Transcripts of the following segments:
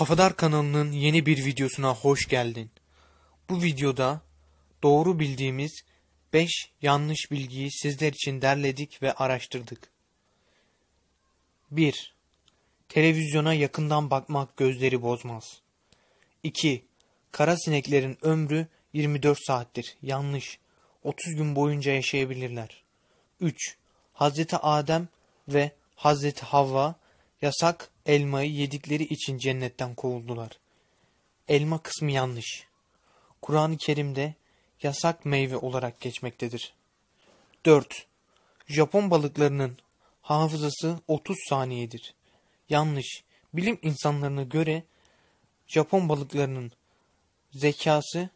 Kafadar kanalının yeni bir videosuna hoş geldin. Bu videoda doğru bildiğimiz 5 yanlış bilgiyi sizler için derledik ve araştırdık. 1. Televizyona yakından bakmak gözleri bozmaz. 2. Kara sineklerin ömrü 24 saattir. Yanlış. 30 gün boyunca yaşayabilirler. 3. Hazreti Adem ve Hazreti Havva yasak elmayı yedikleri için cennetten kovuldular. Elma kısmı yanlış. Kur'an-ı Kerim'de yasak meyve olarak geçmektedir. 4. Japon balıklarının hafızası 30 saniyedir. Yanlış. Bilim insanlarına göre Japon balıklarının zekası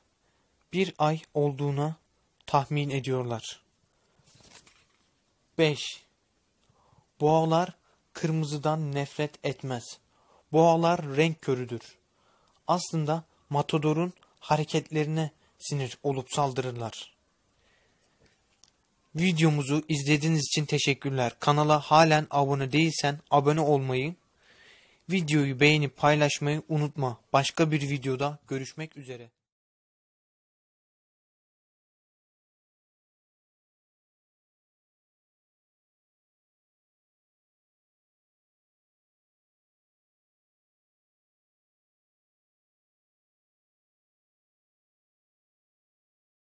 bir ay olduğuna tahmin ediyorlar. 5. Boğalar kırmızıdan nefret etmez. Boğalar renk körüdür. Aslında matadorun hareketlerine sinir olup saldırırlar. Videomuzu izlediğiniz için teşekkürler. Kanala halen abone değilsen abone olmayı, videoyu beğenip paylaşmayı unutma. Başka bir videoda görüşmek üzere.